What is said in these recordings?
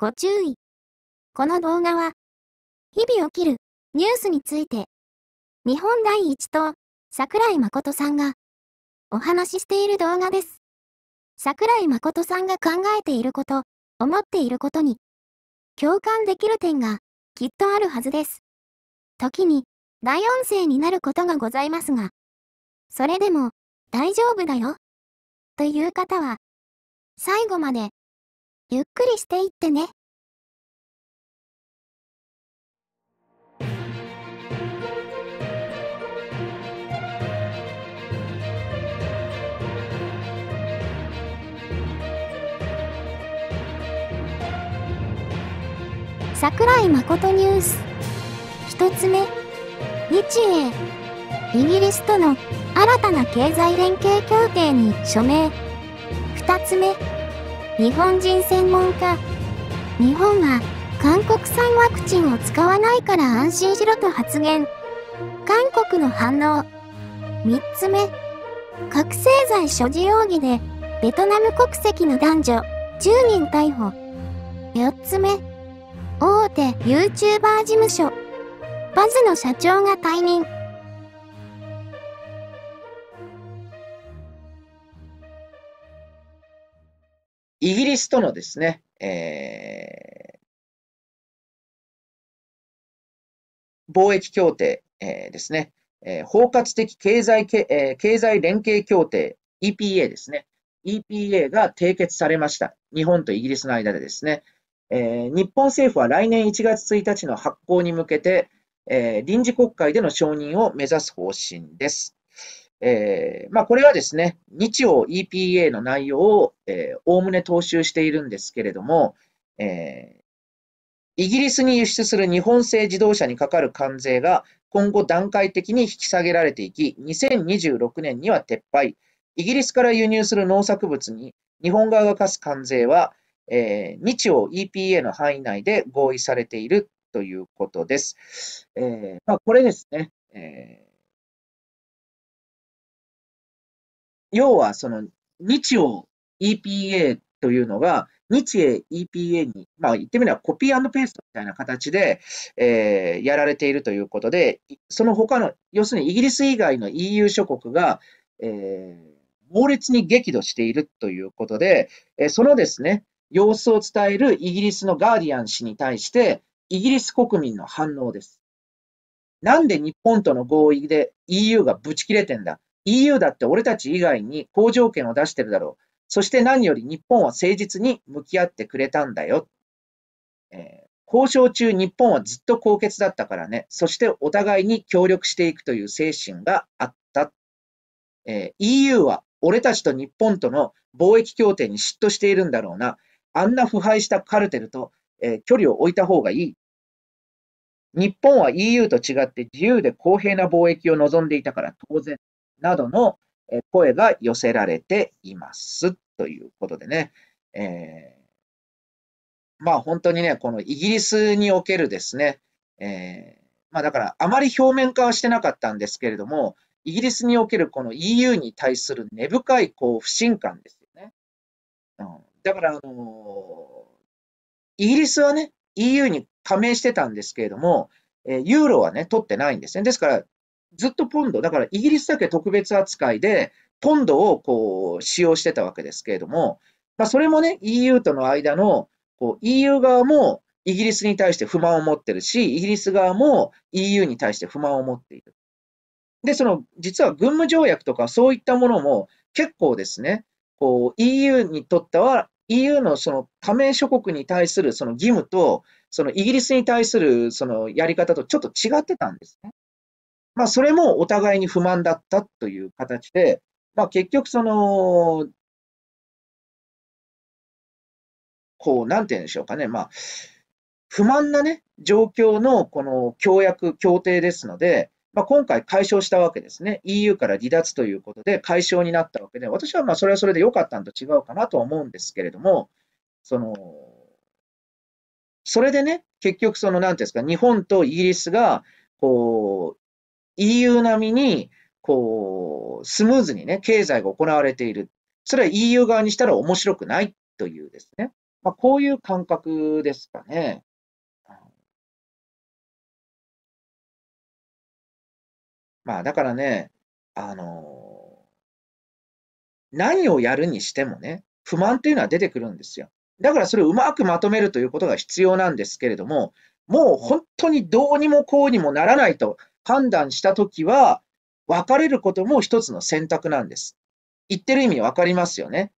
ご注意。この動画は、日々起きるニュースについて、日本第一党、桜井誠さんが、お話ししている動画です。桜井誠さんが考えていること、思っていることに、共感できる点が、きっとあるはずです。時に、大音声になることがございますが、それでも、大丈夫だよ。という方は、最後までゆっくりしていってね。桜井誠ニュース1つ目日英イギリスとの新たな経済連携協定に署名2つ目日本人専門家日本は韓国産ワクチンを使わないから安心しろと発言韓国の反応3つ目覚醒剤所持容疑でベトナム国籍の男女10人逮捕4つ目大手 YouTuber 事務所バズの社長が退任イギリスとのですね、えー、貿易協定、えー、ですね、えー、包括的経済け、えー、経済連携協定、EPA ですね。EPA が締結されました。日本とイギリスの間でですね。えー、日本政府は来年1月1日の発行に向けて、えー、臨時国会での承認を目指す方針です。えー、まあ、これはですね、日曜 EPA の内容をおおむね踏襲しているんですけれども、えー、イギリスに輸出する日本製自動車にかかる関税が今後段階的に引き下げられていき、2026年には撤廃、イギリスから輸入する農作物に日本側が課す関税は、えー、日曜 EPA の範囲内で合意されているということです。えまあ、これですね、え要はその日を EPA というのが、日英 EPA に、まあ、言ってみればコピーペーストみたいな形で、えー、やられているということで、その他の、要するにイギリス以外の EU 諸国が、えー、猛烈に激怒しているということで、えー、そのですね、様子を伝えるイギリスのガーディアン氏に対して、イギリス国民の反応です。なんで日本との合意で EU がブチ切れてんだ EU だって俺たち以外に好条件を出してるだろう。そして何より日本は誠実に向き合ってくれたんだよ。えー、交渉中日本はずっと高潔だったからね。そしてお互いに協力していくという精神があった。えー、EU は俺たちと日本との貿易協定に嫉妬しているんだろうな。あんな腐敗したカルテルと、えー、距離を置いた方がいい。日本は EU と違って自由で公平な貿易を望んでいたから当然。などの声が寄せられていますということでね、えー、まあ本当にね、このイギリスにおけるですね、えー、まあだからあまり表面化はしてなかったんですけれども、イギリスにおけるこの EU に対する根深いこう不信感ですよね。うん、だから、あのイギリスはね、EU に加盟してたんですけれども、ユーロはね、取ってないんですね。ですから、ずっとポンド、だからイギリスだけ特別扱いで、ポンドをこう使用してたわけですけれども、まあ、それもね、EU との間のこう EU 側もイギリスに対して不満を持ってるし、イギリス側も EU に対して不満を持っている。で、その実は軍務条約とかそういったものも結構ですね、EU にとっては EU のその加盟諸国に対するその義務と、そのイギリスに対するそのやり方とちょっと違ってたんですね。まあ、それもお互いに不満だったという形で、まあ、結局その、こう、なんて言うんでしょうかね、まあ、不満なね、状況のこの協約、協定ですので、まあ、今回解消したわけですね。EU から離脱ということで解消になったわけで、私はまあそれはそれで良かったんと違うかなと思うんですけれども、その、それでね、結局その、なんていうんですか、日本とイギリスが、こう、EU 並みに、こう、スムーズにね、経済が行われている。それは EU 側にしたら面白くないというですね。まあ、こういう感覚ですかね。まあ、だからね、あの何をやるにしてもね、不満というのは出てくるんですよ。だからそれをうまくまとめるということが必要なんですけれども、もう本当にどうにもこうにもならないと判断したときは、別れることも一つの選択なんです。言ってる意味わかりますよね。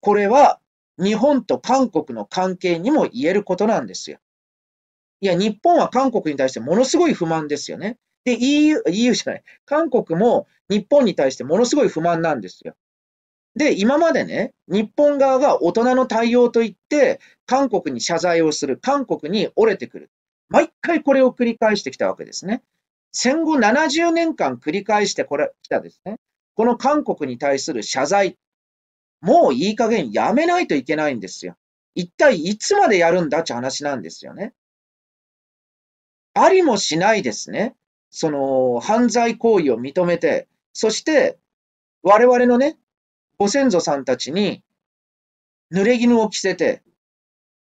これは日本と韓国の関係にも言えることなんですよ。いや、日本は韓国に対してものすごい不満ですよね。で、EU、EU じゃない、韓国も日本に対してものすごい不満なんですよ。で、今までね、日本側が大人の対応といって、韓国に謝罪をする、韓国に折れてくる。毎回これを繰り返してきたわけですね。戦後70年間繰り返してこれ来たですね。この韓国に対する謝罪、もういい加減やめないといけないんですよ。一体いつまでやるんだって話なんですよね。ありもしないですね。その犯罪行為を認めて、そして我々のね、ご先祖さんたちに濡れ衣を着せて、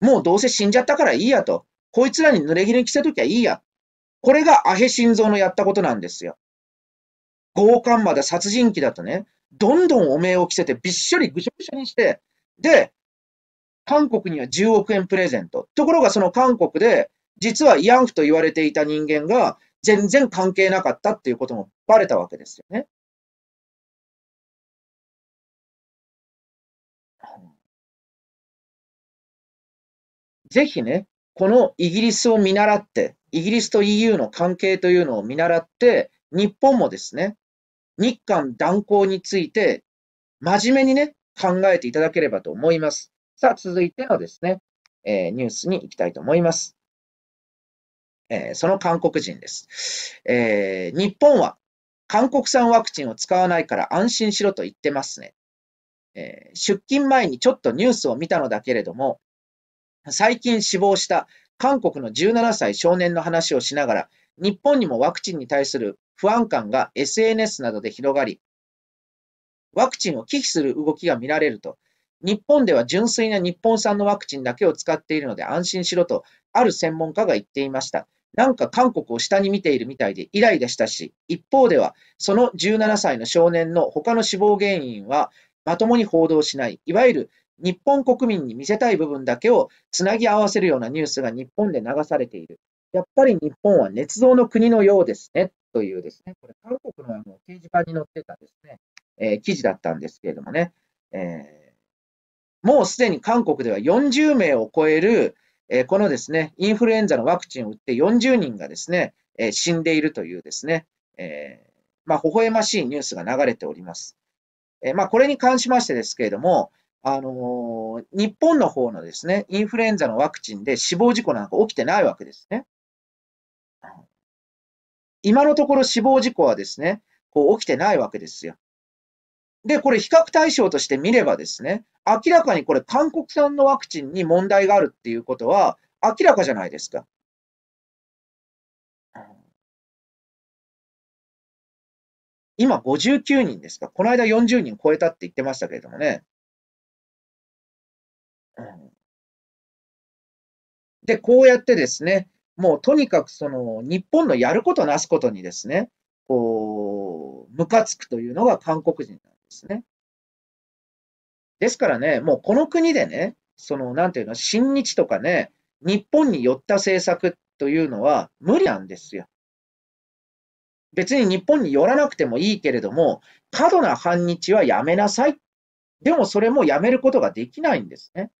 もうどうせ死んじゃったからいいやと。こいつらに濡れ衣着せときゃいいや。これがアヘ心臓のやったことなんですよ。強姦魔だ、殺人鬼だとね、どんどんおめえを着せてびっしょりぐしょぐしょにして、で、韓国には10億円プレゼント。ところがその韓国で、実は慰安婦と言われていた人間が全然関係なかったっていうこともバレたわけですよね。ぜひね、このイギリスを見習って、イギリスと EU の関係というのを見習って、日本もですね、日韓断交について、真面目にね、考えていただければと思います。さあ、続いてのですね、えー、ニュースに行きたいと思います。えー、その韓国人です、えー。日本は韓国産ワクチンを使わないから安心しろと言ってますね。えー、出勤前にちょっとニュースを見たのだけれども、最近死亡した韓国の17歳少年の話をしながら、日本にもワクチンに対する不安感が SNS などで広がり、ワクチンを忌避する動きが見られると、日本では純粋な日本産のワクチンだけを使っているので安心しろと、ある専門家が言っていました。なんか韓国を下に見ているみたいでイライラしたし、一方では、その17歳の少年の他の死亡原因はまともに報道しない、いわゆる日本国民に見せたい部分だけをつなぎ合わせるようなニュースが日本で流されている。やっぱり日本は捏造の国のようですね、というですね、これ、韓国のあの掲示板に載ってたですね、えー、記事だったんですけれどもね、えー、もうすでに韓国では40名を超える、えー、このですね、インフルエンザのワクチンを打って40人がですね、え死んでいるというですね、えまあ、微笑ましいニュースが流れております。えまあ、これに関しましてですけれども、あのー、日本の方のですね、インフルエンザのワクチンで死亡事故なんか起きてないわけですね。今のところ死亡事故はですね、こう起きてないわけですよ。で、これ比較対象として見ればですね、明らかにこれ韓国産のワクチンに問題があるっていうことは明らかじゃないですか。今59人ですかこの間40人超えたって言ってましたけれどもね。うん、で、こうやってですね、もうとにかくその日本のやることなすことにですね、こう、ムカつくというのが韓国人なんですね。ですからね、もうこの国でね、その、なんていうの、親日とかね、日本に寄った政策というのは無理なんですよ。別に日本に寄らなくてもいいけれども、過度な反日はやめなさい。でもそれもやめることができないんですね。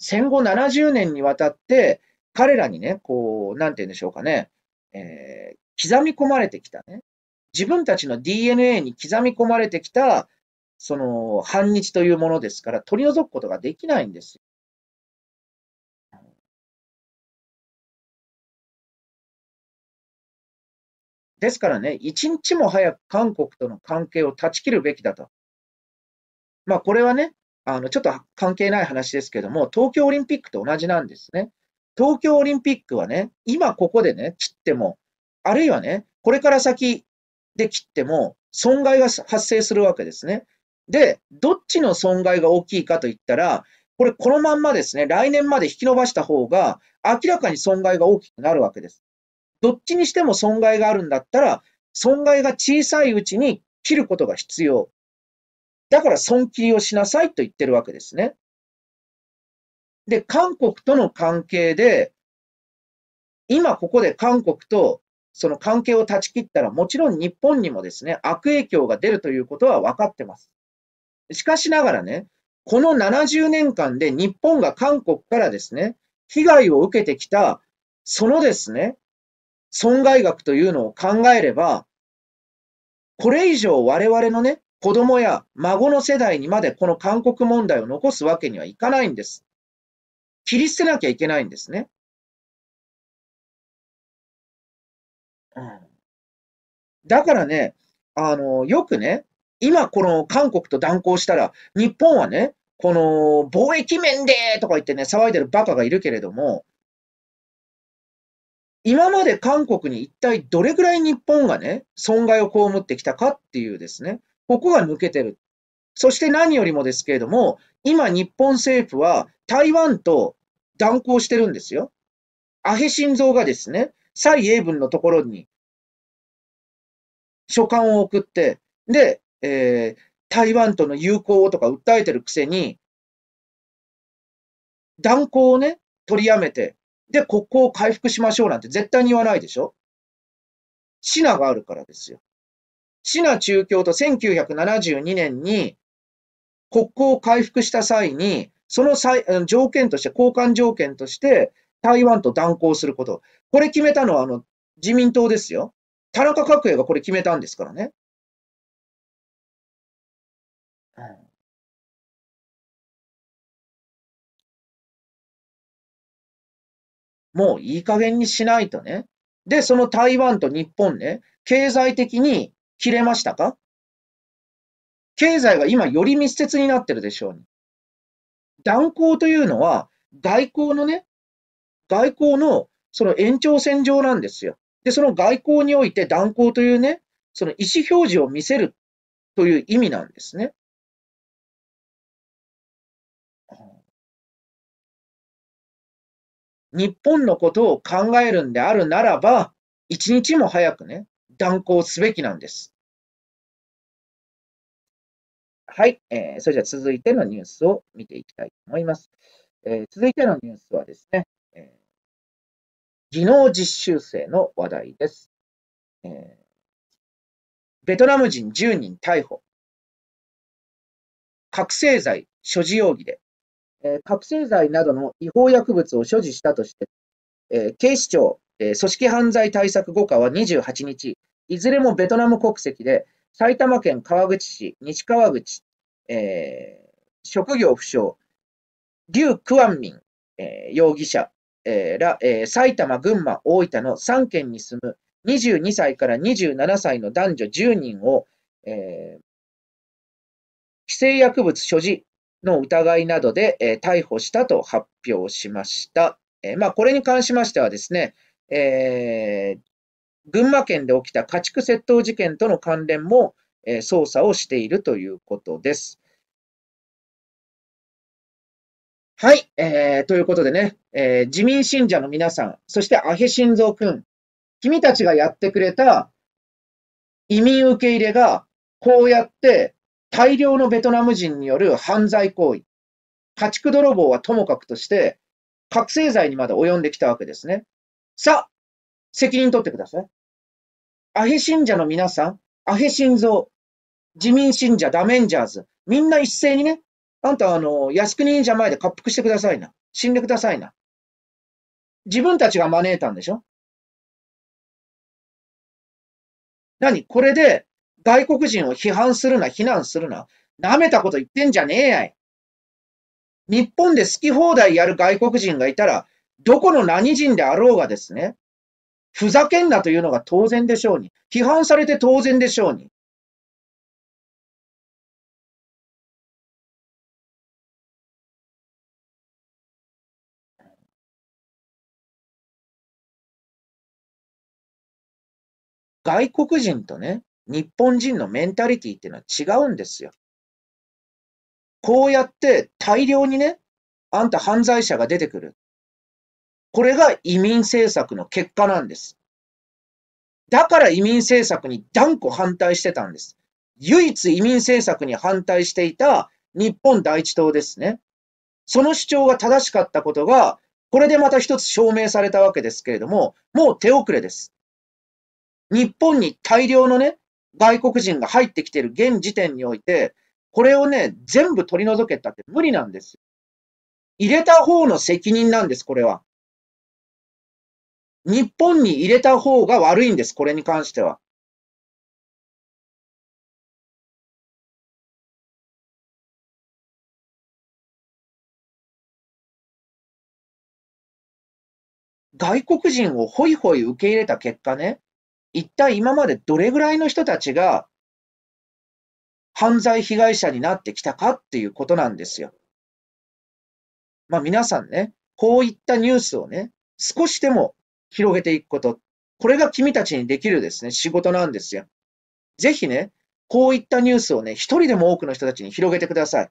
戦後70年にわたって、彼らにね、こう、なんて言うんでしょうかね、えー、刻み込まれてきたね、自分たちの DNA に刻み込まれてきた、その、反日というものですから、取り除くことができないんですよ。ですからね、一日も早く韓国との関係を断ち切るべきだと。まあ、これはね、あのちょっと関係ない話ですけども、東京オリンピックと同じなんですね。東京オリンピックはね、今ここでね、切っても、あるいはね、これから先で切っても、損害が発生するわけですね。で、どっちの損害が大きいかといったら、これ、このまんまですね、来年まで引き延ばした方が、明らかに損害が大きくなるわけです。どっちにしても損害があるんだったら、損害が小さいうちに切ることが必要。だから損切りをしなさいと言ってるわけですね。で、韓国との関係で、今ここで韓国とその関係を断ち切ったら、もちろん日本にもですね、悪影響が出るということは分かってます。しかしながらね、この70年間で日本が韓国からですね、被害を受けてきた、そのですね、損害額というのを考えれば、これ以上我々のね、子供や孫の世代にまでこの韓国問題を残すわけにはいかないんです。切り捨てなきゃいけないんですね。うん、だからね、あの、よくね、今この韓国と断交したら、日本はね、この貿易面でとか言ってね、騒いでるバカがいるけれども、今まで韓国に一体どれぐらい日本がね、損害を被ってきたかっていうですね、ここが抜けてる。そして何よりもですけれども、今日本政府は台湾と断交してるんですよ。安倍晋三がですね、蔡英文のところに書簡を送って、で、えー、台湾との友好をとか訴えてるくせに、断交をね、取りやめて、で、国交を回復しましょうなんて絶対に言わないでしょ。品があるからですよ。シナ中共と1972年に国交を回復した際に、その条件として、交換条件として、台湾と断交すること。これ決めたのはあの自民党ですよ。田中角栄がこれ決めたんですからね。もういい加減にしないとね。で、その台湾と日本ね、経済的に切れましたか経済が今より密接になってるでしょう断交というのは、外交のね、外交のその延長線上なんですよ。で、その外交において断交というね、その意思表示を見せるという意味なんですね。日本のことを考えるんであるならば、一日も早くね、断行すべきなんです。はい、えー、それじゃあ続いてのニュースを見ていきたいと思います。えー、続いてのニュースはですね、えー、技能実習生の話題です、えー。ベトナム人10人逮捕。覚醒剤所持容疑で、えー、覚醒剤などの違法薬物を所持したとして、えー、警視庁、えー、組織犯罪対策5課は28日、いずれもベトナム国籍で、埼玉県川口市、西川口、えー、職業不詳、劉クアンミン、えー、容疑者、えー、ら、えー、埼玉、群馬、大分の3県に住む22歳から27歳の男女10人を、えー、規制薬物所持の疑いなどで、えー、逮捕したと発表しました。えー、まあ、これに関しましてはですね、えー、群馬県で起きた家畜窃盗事件との関連も、え捜査をしているということです。はい、えー、ということでね、えー、自民信者の皆さん、そして阿部晋三君、君たちがやってくれた移民受け入れが、こうやって大量のベトナム人による犯罪行為、家畜泥棒はともかくとして、覚醒剤にまで及んできたわけですね。さあ、責任取ってください。アヘ信者の皆さん、アヘ信蔵、自民信者、ダメンジャーズ、みんな一斉にね、あんた、あの、靖国神社前で滑覆してくださいな。死んでくださいな。自分たちが招いたんでしょ何これで外国人を批判するな、非難するな。舐めたこと言ってんじゃねえやい。日本で好き放題やる外国人がいたら、どこの何人であろうがですね、ふざけんなというのが当然でしょうに。批判されて当然でしょうに。外国人とね、日本人のメンタリティっていうのは違うんですよ。こうやって大量にね、あんた犯罪者が出てくる。これが移民政策の結果なんです。だから移民政策に断固反対してたんです。唯一移民政策に反対していた日本第一党ですね。その主張が正しかったことが、これでまた一つ証明されたわけですけれども、もう手遅れです。日本に大量のね、外国人が入ってきている現時点において、これをね、全部取り除けたって無理なんです。入れた方の責任なんです、これは。日本に入れた方が悪いんです、これに関しては。外国人をホイホイ受け入れた結果ね、一体今までどれぐらいの人たちが犯罪被害者になってきたかっていうことなんですよ。まあ皆さんね、こういったニュースをね、少しでも広げていくこと。これが君たちにできるですね、仕事なんですよ。ぜひね、こういったニュースをね、一人でも多くの人たちに広げてください。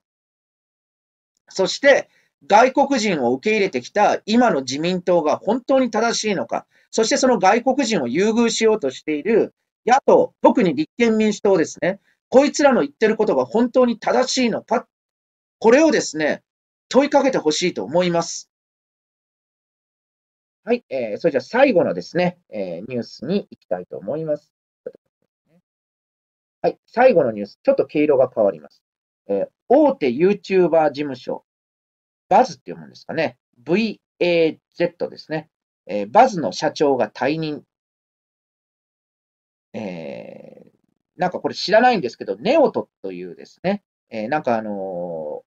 そして、外国人を受け入れてきた今の自民党が本当に正しいのか、そしてその外国人を優遇しようとしている野党、特に立憲民主党ですね、こいつらの言ってることが本当に正しいのか、これをですね、問いかけてほしいと思います。はい、えー、それじゃあ最後のですね、えー、ニュースに行きたいと思います。はい、最後のニュース、ちょっと毛色が変わります。えー、大手 YouTuber 事務所、バズって読むんですかね、VAZ ですね、えー、バズの社長が退任。えー、なんかこれ知らないんですけど、ネオトというですね、えー、なんかあの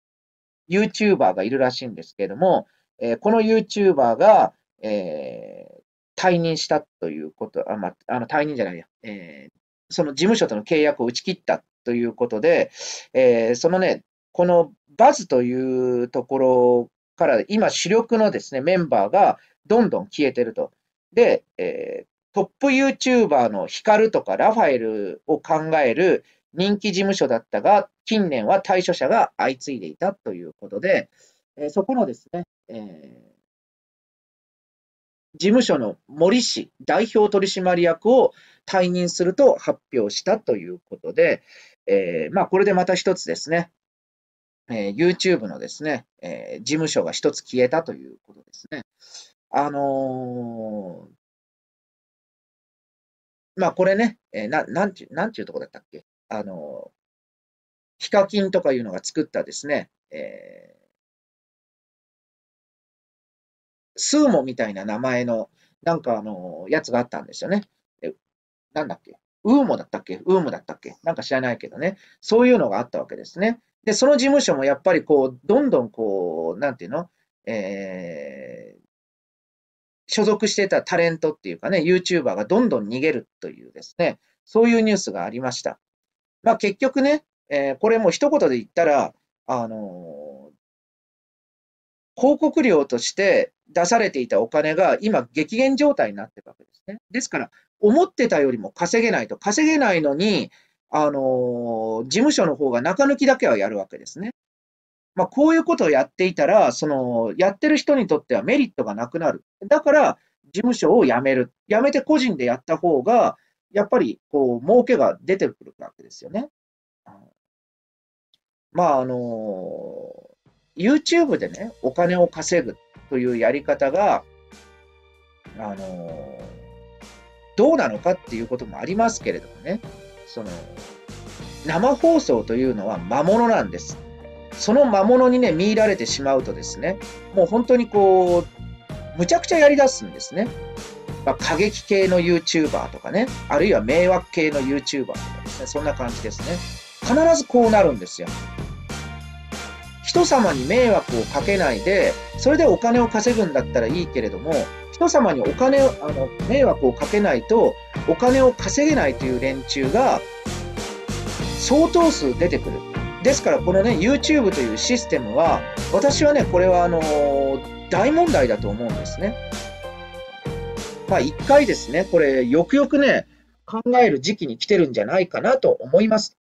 ー、YouTuber がいるらしいんですけれども、えー、この YouTuber が、えー、退任したということ、あ、まあ、あの退任じゃないや、えー、その事務所との契約を打ち切ったということで、えー、そのね、このバズというところから今主力のですね、メンバーがどんどん消えてると。で、えー、トップ YouTuber のヒカルとかラファエルを考える人気事務所だったが、近年は退所者が相次いでいたということで、えー、そこのですね、え事務所の森氏代表取締役を退任すると発表したということで、えー、まあ、これでまた一つですね、えー、YouTube のですね、えー、事務所が一つ消えたということですね。あのまあ、これね、えななんて、ゅなんちいうとこだったっけあのヒカキンとかいうのが作ったですね、えスーモみたいな名前の、なんかあの、やつがあったんですよね。なんだっけウーモだったっけウームだったっけなんか知らないけどね。そういうのがあったわけですね。で、その事務所もやっぱりこう、どんどんこう、なんていうのえー、所属してたタレントっていうかね、YouTuber がどんどん逃げるというですね、そういうニュースがありました。まあ結局ね、えー、これも一言で言ったら、あのー、広告料として出されていたお金が今激減状態になってるわけですね。ですから、思ってたよりも稼げないと。稼げないのに、あの事務所の方が中抜きだけはやるわけですね。まあ、こういうことをやっていたら、その、やってる人にとってはメリットがなくなる。だから、事務所を辞める。辞めて個人でやった方が、やっぱり、こう、儲けが出てくるわけですよね。まあ、あの YouTube でね、お金を稼ぐというやり方が、あのどうなのかっていうこともありますけれどもね、その、生放送というのは魔物なんです。その魔物にね、見入られてしまうとですね、もう本当にこう、むちゃくちゃやりだすんですね。まあ、過激系の YouTuber とかね、あるいは迷惑系の YouTuber とかですね、そんな感じですね。必ずこうなるんですよ。人様に迷惑をかけないで、それでお金を稼ぐんだったらいいけれども、人様にお金を、あの、迷惑をかけないと、お金を稼げないという連中が、相当数出てくる。ですから、このね、YouTube というシステムは、私はね、これは、あの大問題だと思うんですね。まあ、一回ですね、これ、よくよくね、考える時期に来てるんじゃないかなと思います。